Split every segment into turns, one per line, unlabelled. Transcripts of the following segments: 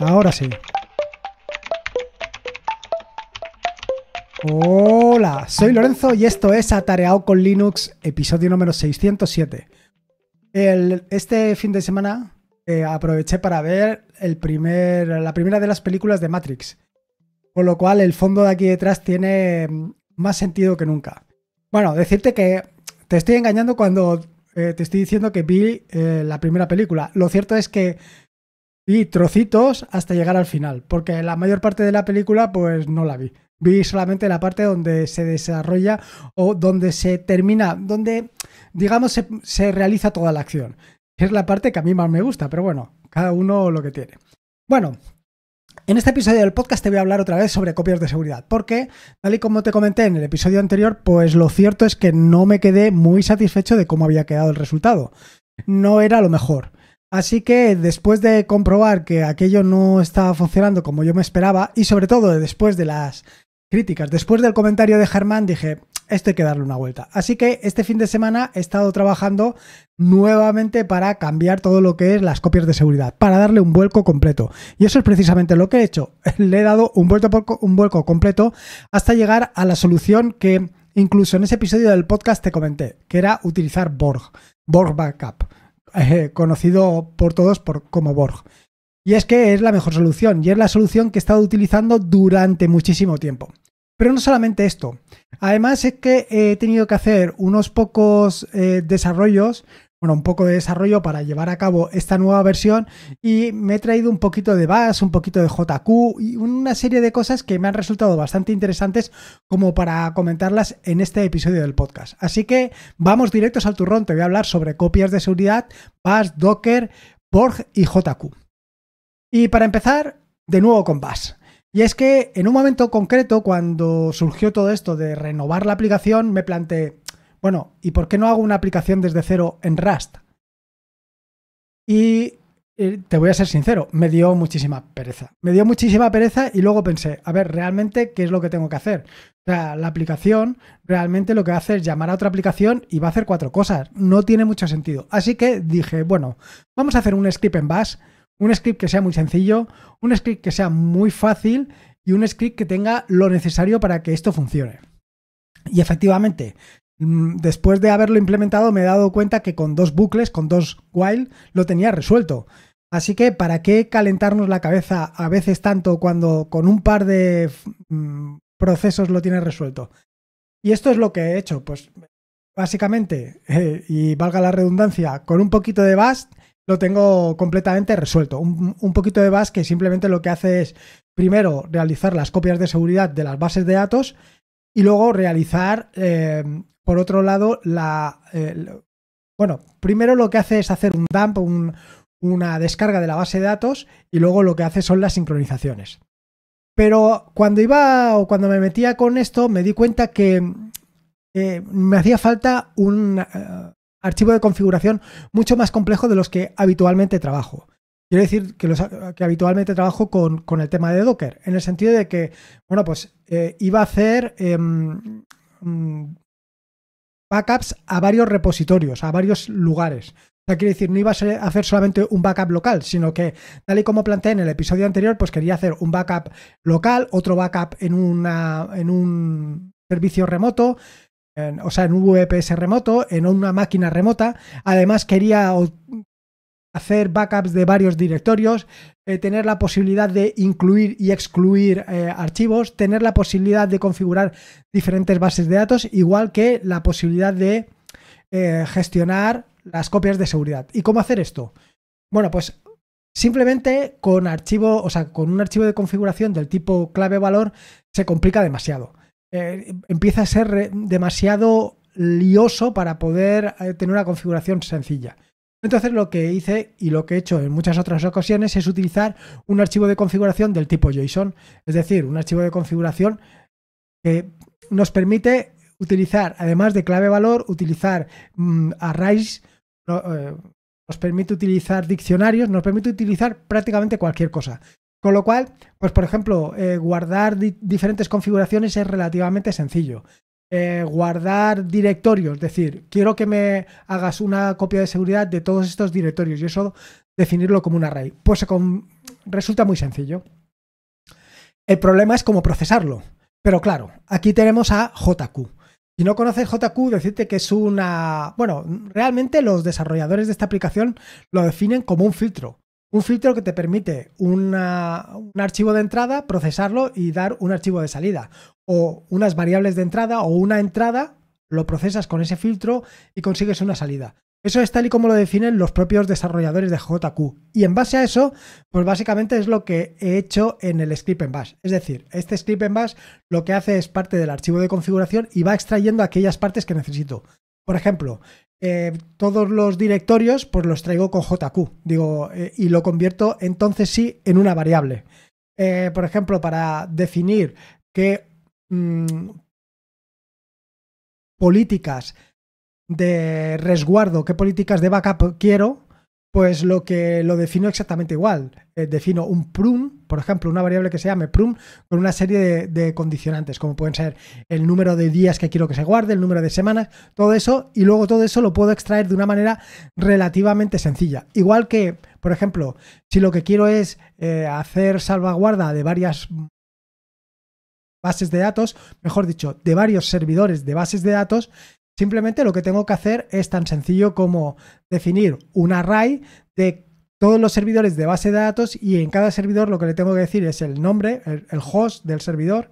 Ahora sí. Hola, soy Lorenzo y esto es Atareado con Linux, episodio número 607. este fin de semana eh, aproveché para ver el primer, la primera de las películas de Matrix, con lo cual el fondo de aquí detrás tiene mm, más sentido que nunca. Bueno, decirte que te estoy engañando cuando eh, te estoy diciendo que vi eh, la primera película. Lo cierto es que Vi trocitos hasta llegar al final, porque la mayor parte de la película pues no la vi. Vi solamente la parte donde se desarrolla o donde se termina, donde digamos se, se realiza toda la acción. Es la parte que a mí más me gusta, pero bueno, cada uno lo que tiene. Bueno, en este episodio del podcast te voy a hablar otra vez sobre copias de seguridad, porque, tal y como te comenté en el episodio anterior, pues lo cierto es que no me quedé muy satisfecho de cómo había quedado el resultado. No era lo mejor. Así que después de comprobar que aquello no estaba funcionando como yo me esperaba, y sobre todo después de las críticas, después del comentario de Germán, dije, esto hay que darle una vuelta. Así que este fin de semana he estado trabajando nuevamente para cambiar todo lo que es las copias de seguridad, para darle un vuelco completo. Y eso es precisamente lo que he hecho. Le he dado un vuelco, un vuelco completo hasta llegar a la solución que incluso en ese episodio del podcast te comenté, que era utilizar Borg, Borg Backup. Eh, conocido por todos por, como Borg. Y es que es la mejor solución, y es la solución que he estado utilizando durante muchísimo tiempo. Pero no solamente esto, además es que he tenido que hacer unos pocos eh, desarrollos bueno, un poco de desarrollo para llevar a cabo esta nueva versión y me he traído un poquito de Bass, un poquito de JQ y una serie de cosas que me han resultado bastante interesantes como para comentarlas en este episodio del podcast. Así que vamos directos al turrón, te voy a hablar sobre copias de seguridad, Bass, Docker, Borg y JQ. Y para empezar, de nuevo con Bass. Y es que en un momento concreto, cuando surgió todo esto de renovar la aplicación, me planteé, bueno, ¿y por qué no hago una aplicación desde cero en Rust? Y eh, te voy a ser sincero, me dio muchísima pereza. Me dio muchísima pereza y luego pensé, a ver, realmente, ¿qué es lo que tengo que hacer? O sea, la aplicación realmente lo que va a hacer es llamar a otra aplicación y va a hacer cuatro cosas. No tiene mucho sentido. Así que dije, bueno, vamos a hacer un script en Bash, un script que sea muy sencillo, un script que sea muy fácil y un script que tenga lo necesario para que esto funcione. Y efectivamente, Mm, después de haberlo implementado me he dado cuenta que con dos bucles, con dos while, lo tenía resuelto. Así que, ¿para qué calentarnos la cabeza a veces tanto cuando con un par de mm, procesos lo tienes resuelto? Y esto es lo que he hecho, pues básicamente, eh, y valga la redundancia, con un poquito de Bast lo tengo completamente resuelto. Un, poquito de Bast que simplemente lo que hace es, primero, realizar las copias de seguridad de las bases de datos y luego realizar eh, por otro lado, la, eh, bueno, primero lo que hace es hacer un dump, una descarga de la base de datos y luego lo que hace son las sincronizaciones. Pero cuando iba o cuando me metía con esto, me di cuenta que eh, me hacía falta un eh, archivo de configuración mucho más complejo de los que habitualmente trabajo. Quiero decir que, los, que habitualmente trabajo con, el tema de Docker, en el sentido de que, bueno, pues iba a hacer em, mm, backups a varios repositorios, a varios lugares. O sea, quiere decir, no iba a hacer solamente un backup local, sino que, tal y como planteé en el episodio anterior, pues quería hacer un backup local, otro backup en, una, en un servicio remoto, o sea, en un VPS remoto, en una máquina remota. Además, quería hacer backups de varios directorios, eh, tener la posibilidad de incluir y excluir eh, archivos, tener la posibilidad de configurar diferentes bases de datos, igual que la posibilidad de eh, gestionar las copias de seguridad. ¿Y cómo hacer esto? Bueno, pues simplemente con archivo, o sea, con un archivo de configuración del tipo clave valor se complica demasiado. empieza a ser demasiado lioso para poder tener una configuración sencilla. Entonces lo que hice y lo que he hecho en muchas otras ocasiones es utilizar un archivo de configuración del tipo JSON, es decir, un archivo de configuración que nos permite utilizar, además de clave valor, utilizar mm, arrays, eh, nos permite utilizar diccionarios, nos permite utilizar prácticamente cualquier cosa. Con lo cual, pues por ejemplo, eh, guardar diferentes configuraciones es relativamente sencillo. Eh, guardar directorios, es decir, quiero que me hagas una copia de seguridad de todos estos directorios y eso definirlo como un array. Pues resulta muy sencillo. El problema es cómo procesarlo. Pero claro, aquí tenemos a JQ. Si no conoces JQ, decirte que es una... Bueno, realmente los desarrolladores de esta aplicación lo definen como un filtro un filtro que te permite un archivo de entrada, procesarlo y dar un archivo de salida. O unas variables de entrada o una entrada, lo procesas con ese filtro y consigues una salida. Eso es tal y como lo definen los propios desarrolladores de JQ. Y en base a eso, pues básicamente es lo que he hecho en el script en bash. Es decir, este script en bash lo que hace es parte del archivo de configuración y va extrayendo aquellas partes que necesito. Por ejemplo, eh, todos los directorios pues los traigo con JQ, digo, eh, y lo convierto entonces sí en una variable. Eh, por ejemplo, para definir qué mm, políticas de resguardo, qué políticas de backup quiero, pues lo que lo defino exactamente igual. Eh, defino un prune, por ejemplo, una variable que se llame prune, con una serie de, condicionantes, como pueden ser el número de días que quiero que se guarde, el número de semanas, todo eso, y luego todo eso lo puedo extraer de una manera relativamente sencilla. Igual que, por ejemplo, si lo que quiero es eh, hacer salvaguarda de varias bases de datos, mejor dicho, de varios servidores de bases de datos, Simplemente lo que tengo que hacer es tan sencillo como definir un array de todos los servidores de base de datos y en cada servidor lo que le tengo que decir es el nombre, el, host del servidor,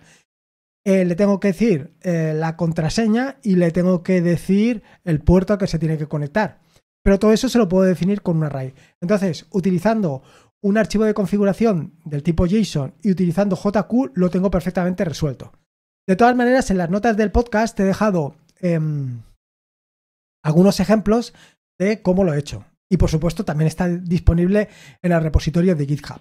eh, le tengo que decir eh, la contraseña y le tengo que decir el puerto a que se tiene que conectar. Pero todo eso se lo puedo definir con un array. Entonces, utilizando un archivo de configuración del tipo JSON y utilizando JQ, lo tengo perfectamente resuelto. De todas maneras, en las notas del podcast te he dejado Em, algunos ejemplos de cómo lo he hecho. Y por supuesto también está disponible en el repositorio de GitHub.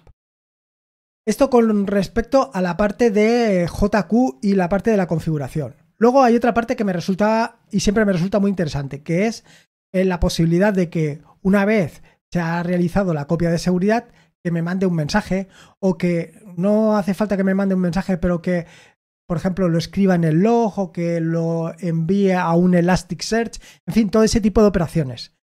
Esto con respecto a la parte de JQ y la parte de la configuración. Luego hay otra parte que me resulta y siempre me resulta muy interesante, que es eh, la posibilidad de que una vez se ha realizado la copia de seguridad, que me mande un mensaje o que no hace falta que me mande un mensaje, pero que por ejemplo, lo escriba en el log o que lo envíe a un Elasticsearch, en fin, todo ese tipo de operaciones.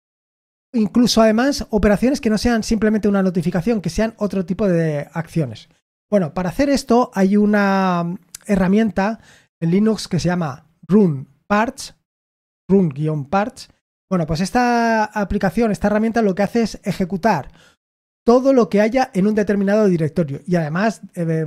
Incluso además operaciones que no sean simplemente una notificación, que sean otro tipo de acciones. Bueno, para hacer esto hay una herramienta en Linux que se llama run parts, run-parts. Bueno, pues esta aplicación, esta herramienta lo que hace es ejecutar todo lo que haya en un determinado directorio y además eh,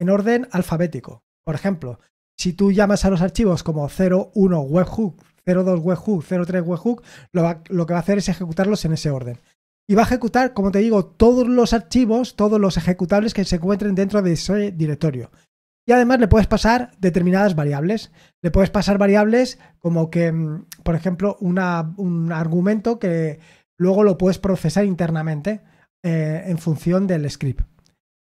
en orden alfabético. Por ejemplo, si tú llamas a los archivos como 01 webhook, 02 webhook, 03 webhook, lo, que va a hacer es ejecutarlos en ese orden. Y va a ejecutar, como te digo, todos los archivos, todos los ejecutables que se encuentren dentro de ese directorio. Y además le puedes pasar determinadas variables. Le puedes pasar variables como que, mm, por ejemplo, un argumento que luego lo puedes procesar internamente eh, en función del script.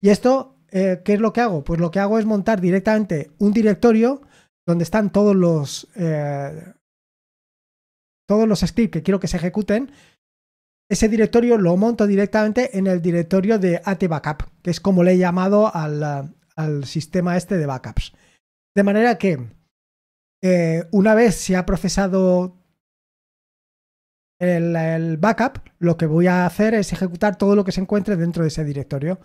Y esto eh, ¿qué es lo que hago? Pues lo que hago es montar directamente un directorio donde están todos los, eh, todos los scripts que quiero que se ejecuten. Ese directorio lo monto directamente en el directorio de AT Backup, que es como le he llamado al, al sistema este de backups. De manera que eh, una vez se ha procesado el, backup, lo que voy a hacer es ejecutar todo lo que se encuentre dentro de ese directorio.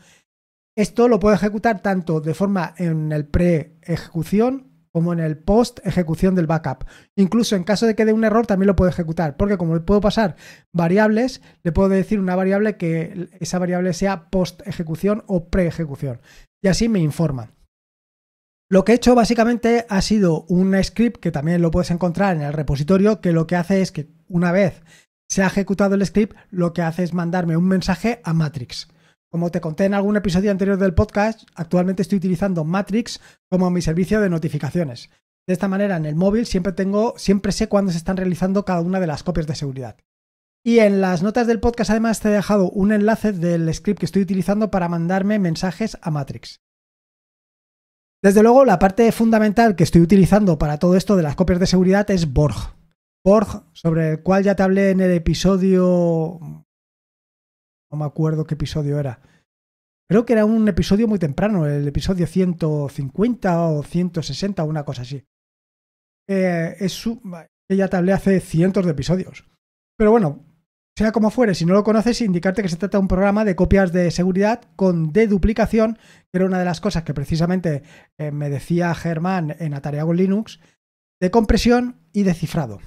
Esto lo puedo ejecutar tanto de forma en el pre-ejecución como en el post-ejecución del backup. Incluso en caso de que dé un error también lo puedo ejecutar, porque como le puedo pasar variables, le puedo decir una variable que esa variable sea post-ejecución o pre-ejecución. Y así me informa. Lo que he hecho básicamente ha sido un script que también lo puedes encontrar en el repositorio, que lo que hace es que una vez se ha ejecutado el script, lo que hace es mandarme un mensaje a Matrix. Como te conté en algún episodio anterior del podcast, actualmente estoy utilizando Matrix como mi servicio de notificaciones. De esta manera, en el móvil siempre tengo, siempre sé cuándo se están realizando cada una de las copias de seguridad. Y en las notas del podcast además te he dejado un enlace del script que estoy utilizando para mandarme mensajes a Matrix. Desde luego, la parte fundamental que estoy utilizando para todo esto de las copias de seguridad es Borg. Borg, sobre el cual ya te hablé en el episodio no me acuerdo qué episodio era. Creo que era un episodio muy temprano, el episodio 150 o 160 o una cosa así. Eh, ella te hablé hace cientos de episodios. Pero bueno, sea como fuere, si no lo conoces, indicarte que se trata de un programa de copias de seguridad con deduplicación, que era una de las cosas que precisamente eh, me decía Germán en Atariago Linux, de compresión y de cifrado.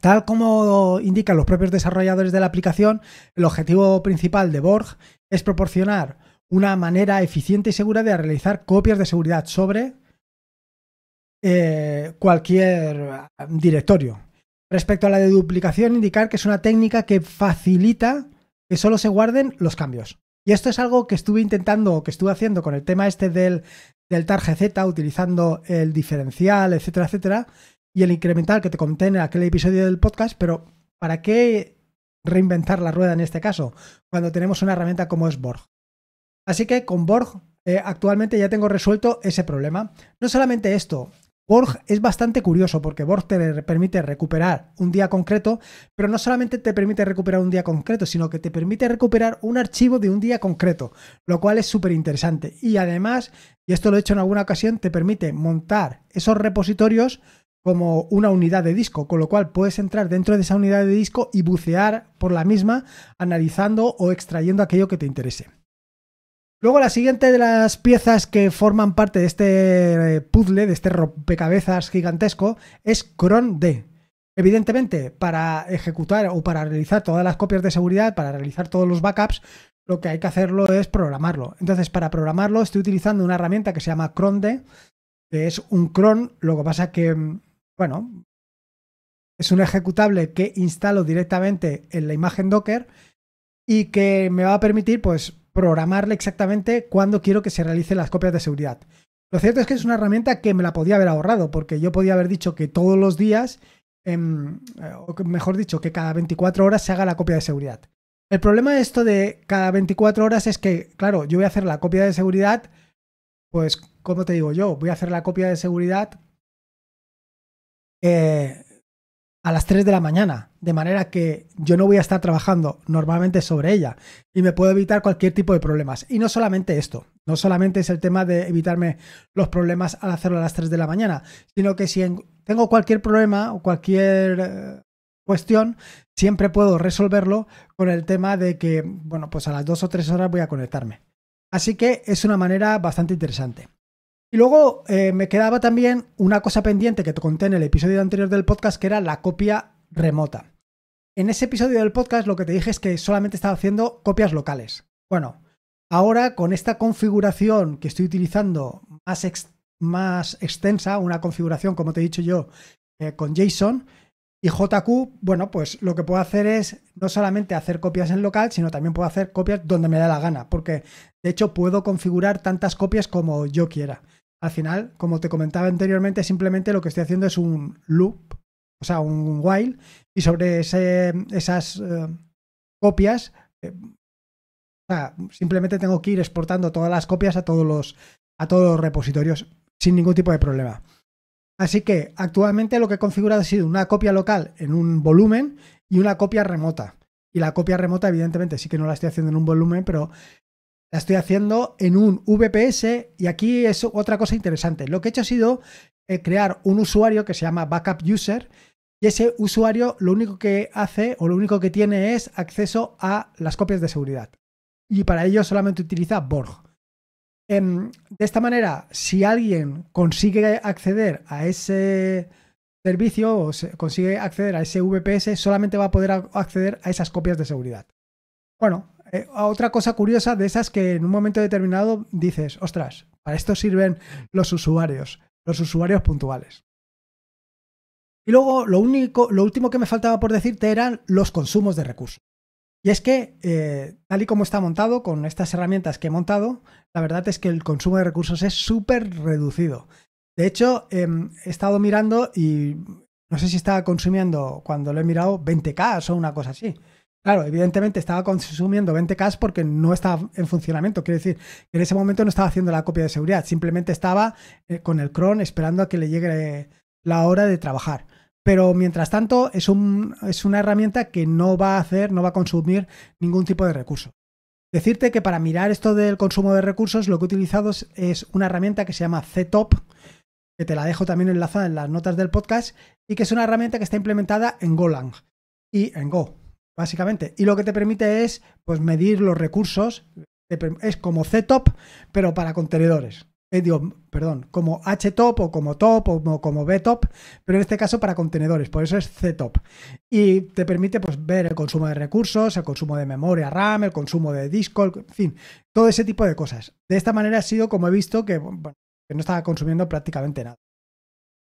Tal como indican los propios desarrolladores de la aplicación, el objetivo principal de Borg es proporcionar una manera eficiente y segura de realizar copias de seguridad sobre eh, cualquier directorio. Respecto a la de duplicación, indicar que es una técnica que facilita que solo se guarden los cambios. Y esto es algo que estuve intentando o que estuve haciendo con el tema este del, del tarje Z, utilizando el diferencial, etcétera, etcétera, y el incremental que te conté en aquel episodio del podcast, pero ¿para qué reinventar la rueda en este caso cuando tenemos una herramienta como es Borg? Así que con Borg eh, actualmente ya tengo resuelto ese problema. No solamente esto, Borg es bastante curioso porque Borg te permite recuperar un día concreto, pero no solamente te permite recuperar un día concreto, sino que te permite recuperar un archivo de un día concreto, lo cual es súper interesante. Y además, y esto lo he hecho en alguna ocasión, te permite montar esos repositorios como una unidad de disco, con lo cual puedes entrar dentro de esa unidad de disco y bucear por la misma, analizando o extrayendo aquello que te interese. Luego la siguiente de las piezas que forman parte de este eh, puzzle, de este rompecabezas gigantesco, es Cron D. Evidentemente, para ejecutar o para realizar todas las copias de seguridad, para realizar todos los backups, lo que hay que hacerlo es programarlo. Entonces, para programarlo estoy utilizando una herramienta que se llama cron que es un cron, lo que pasa que mm, bueno, es un ejecutable que instalo directamente en la imagen Docker y que me va a permitir, pues, programarle exactamente cuándo quiero que se realicen las copias de seguridad. Lo cierto es que es una herramienta que me la podía haber ahorrado, porque yo podía haber dicho que todos los días, em, eh, o mejor dicho, que cada 24 horas se haga la copia de seguridad. El problema de esto de cada 24 horas es que, claro, yo voy a hacer la copia de seguridad, pues, ¿cómo te digo yo? Voy a hacer la copia de seguridad eh, a las 3 de la mañana, de manera que yo no voy a estar trabajando normalmente sobre ella y me puedo evitar cualquier tipo de problemas. Y no solamente esto, no solamente es el tema de evitarme los problemas al hacerlo a las 3 de la mañana, sino que si tengo cualquier problema o cualquier eh, cuestión, siempre puedo resolverlo con el tema de que, bueno, pues a las 2 o 3 horas voy a conectarme. Así que es una manera bastante interesante. Y luego eh, me quedaba también una cosa pendiente que te conté en el episodio anterior del podcast, que era la copia remota. En ese episodio del podcast lo que te dije es que solamente estaba haciendo copias locales. Bueno, ahora con esta configuración que estoy utilizando más, extensa, una configuración, como te he dicho yo, eh, con JSON y JQ, bueno, pues lo que puedo hacer es no solamente hacer copias en local, sino también puedo hacer copias donde me da la gana, porque de hecho puedo configurar tantas copias como yo quiera al final, como te comentaba anteriormente, simplemente lo que estoy haciendo es un loop, o sea, un while, y sobre esas eh, copias, eh, simplemente tengo que ir exportando todas las copias a todos los, a todos los repositorios sin ningún tipo de problema. Así que actualmente lo que he configurado ha sido una copia local en un volumen y una copia remota. Y la copia remota, evidentemente, sí que no la estoy haciendo en un volumen, pero la estoy haciendo en un VPS y aquí es otra cosa interesante. Lo que he hecho ha sido eh, crear un usuario que se llama Backup User y ese usuario lo único que hace o lo único que tiene es acceso a las copias de seguridad. Y para ello solamente utiliza Borg. Em, de esta manera, si alguien consigue acceder a ese servicio o consigue acceder a ese VPS, solamente va a poder acceder a esas copias de seguridad. Bueno, eh, otra cosa curiosa de esas que en un momento determinado dices, ostras, para esto sirven los usuarios, los usuarios puntuales. Y luego lo único, lo último que me faltaba por decirte eran los consumos de recursos. Y es que, eh, tal y como está montado, con estas herramientas que he montado, la verdad es que el consumo de recursos es súper reducido. De hecho, em, he estado mirando y no sé si estaba consumiendo, cuando lo he mirado, 20K o una cosa así. Claro, evidentemente estaba consumiendo 20K porque no estaba en funcionamiento. Quiere decir, que en ese momento no estaba haciendo la copia de seguridad, simplemente estaba eh, con el cron esperando a que le llegue la hora de trabajar. Pero mientras tanto, es, un, es una herramienta que no va a hacer, no va a consumir ningún tipo de recurso. Decirte que para mirar esto del consumo de recursos, lo que he utilizado es una herramienta que se llama CTOP, que te la dejo también enlazada en las notas del podcast, y que es una herramienta que está implementada en Golang y en Go básicamente. Y lo que te permite es pues, medir los recursos. Es como top pero para contenedores. Eh, digo, perdón, como HTOP o como TOP o como, b BTOP, pero en este caso para contenedores, por eso es top Y te permite pues, ver el consumo de recursos, el consumo de memoria RAM, el consumo de disco, en fin, todo ese tipo de cosas. De esta manera ha sido como he visto que no estaba consumiendo prácticamente nada.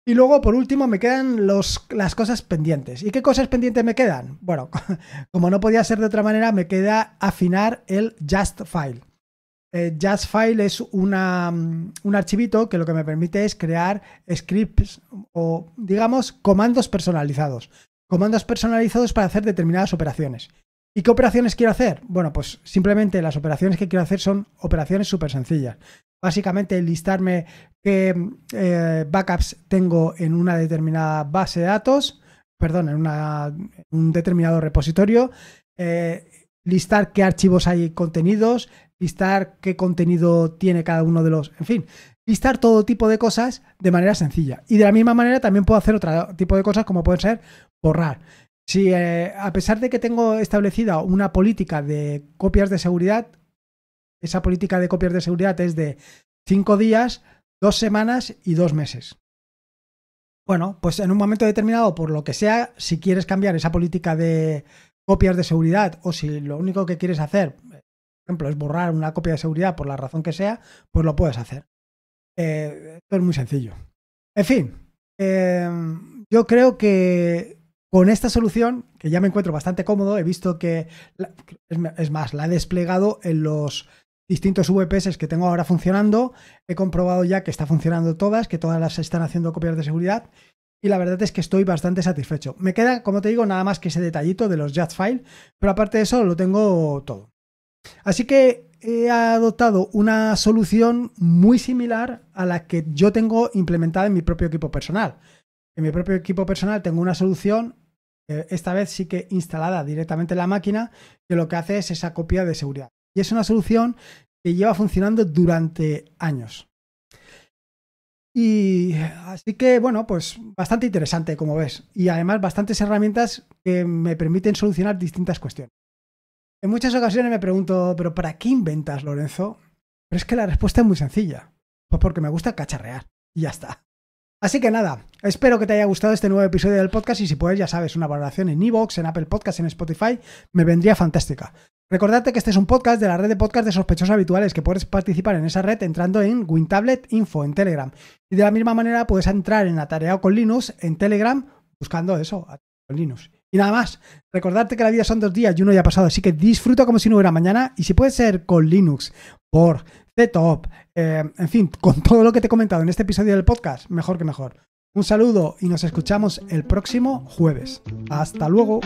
Y luego, por último, me quedan las cosas pendientes. ¿Y qué cosas pendientes me quedan? Bueno, como no podía ser de otra manera, me queda afinar el Just File. Eh, Just File es mm, un archivito que lo que me permite es crear scripts o, digamos, comandos personalizados. Comandos personalizados para hacer determinadas operaciones. ¿Y qué operaciones quiero hacer? Bueno, pues simplemente las operaciones que quiero hacer son operaciones súper sencillas básicamente listarme qué eh, backups tengo en una determinada base de datos, perdón, en un determinado repositorio, eh, listar qué archivos hay contenidos, listar qué contenido tiene cada uno de los, en fin, listar todo tipo de cosas de manera sencilla. Y de la misma manera también puedo hacer otro tipo de cosas como pueden ser borrar. Si eh, a pesar de que tengo establecida una política de copias de seguridad, esa política de copias de seguridad es de 5 días, 2 semanas y 2 meses. Bueno, pues en un momento determinado, por lo que sea, si quieres cambiar esa política de copias de seguridad o si lo único que quieres hacer, por ejemplo, es borrar una copia de seguridad por la razón que sea, pues lo puedes hacer. Eh, esto es muy sencillo. En fin, em, yo creo que con esta solución, que ya me encuentro bastante cómodo, he visto que, es más, la he desplegado en los distintos VPS que tengo ahora funcionando. He comprobado ya que está funcionando todas, que todas las están haciendo copias de seguridad. Y la verdad es que estoy bastante satisfecho. Me queda, como te digo, nada más que ese detallito de los JAT file, pero aparte de eso lo tengo todo. Así que he adoptado una solución muy similar a la que yo tengo implementada en mi propio equipo personal. En mi propio equipo personal tengo una solución, eh, esta vez sí que instalada directamente en la máquina, que lo que hace es esa copia de seguridad. Y es una solución que lleva funcionando durante años. Y así que, bueno, pues bastante interesante, como ves. Y además bastantes herramientas que me permiten solucionar distintas cuestiones. En muchas ocasiones me pregunto, ¿pero para qué inventas, Lorenzo? Pero es que la respuesta es muy sencilla. Pues porque me gusta cacharrear. Y ya está. Así que nada, espero que te haya gustado este nuevo episodio del podcast y si puedes, ya sabes, una valoración en Evox, en Apple Podcast, en Spotify, me vendría fantástica. Recordarte que este es un podcast de la red de podcast de sospechosos habituales, que puedes participar en esa red entrando en WinTablet Info en Telegram. Y de la misma manera puedes entrar en Atareado con Linux en Telegram buscando eso, con Linux. Y nada más, recordarte que la vida son dos días y uno ya ha pasado, así que disfruta como si no hubiera mañana. Y si puede ser con Linux, por Ztop, eh, en fin, con todo lo que te he comentado en este episodio del podcast, mejor que mejor. Un saludo y nos escuchamos el próximo jueves. Hasta luego.